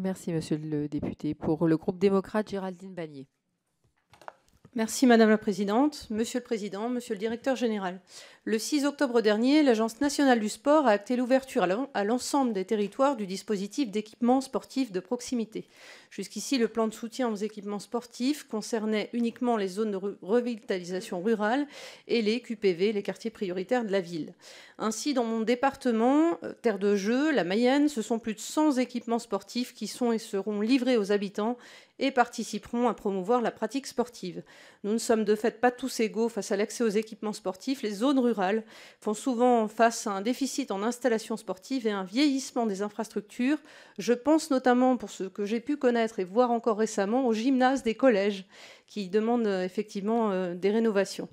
Merci, monsieur le député. Pour le groupe démocrate, Géraldine Bannier. Merci Madame la Présidente, Monsieur le Président, Monsieur le Directeur Général. Le 6 octobre dernier, l'Agence nationale du sport a acté l'ouverture à l'ensemble des territoires du dispositif d'équipement sportif de proximité. Jusqu'ici, le plan de soutien aux équipements sportifs concernait uniquement les zones de revitalisation rurale et les QPV, les quartiers prioritaires de la ville. Ainsi, dans mon département, euh, Terre de Jeu, la Mayenne, ce sont plus de 100 équipements sportifs qui sont et seront livrés aux habitants et participeront à promouvoir la pratique sportive. Nous ne sommes de fait pas tous égaux face à l'accès aux équipements sportifs. Les zones rurales font souvent face à un déficit en installations sportives et un vieillissement des infrastructures. Je pense notamment, pour ce que j'ai pu connaître et voir encore récemment, au gymnase des collèges qui demandent euh, effectivement euh, des rénovations.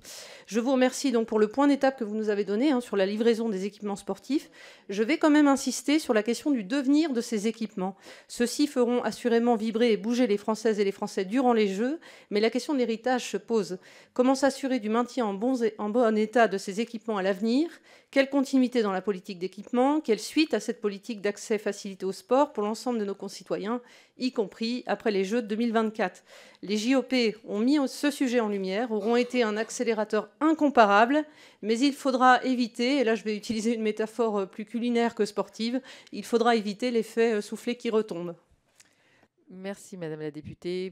Je vous remercie donc pour le point d'étape que vous nous avez donné hein, sur la livraison des équipements sportifs. Je vais quand même insister sur la question du devenir de ces équipements. Ceux-ci feront assurément vibrer et bouger les Françaises et les Français durant les Jeux, mais la question de l'héritage se pose. Comment s'assurer du maintien en bon, en bon état de ces équipements à l'avenir Quelle continuité dans la politique d'équipement Quelle suite à cette politique d'accès facilité au sport pour l'ensemble de nos concitoyens, y compris après les Jeux de 2024 Les JOP ont mis ce sujet en lumière auront été un accélérateur incomparable, mais il faudra éviter, et là je vais utiliser une métaphore euh, plus culinaire que sportive, il faudra éviter l'effet euh, soufflé qui retombe. Merci Madame la députée.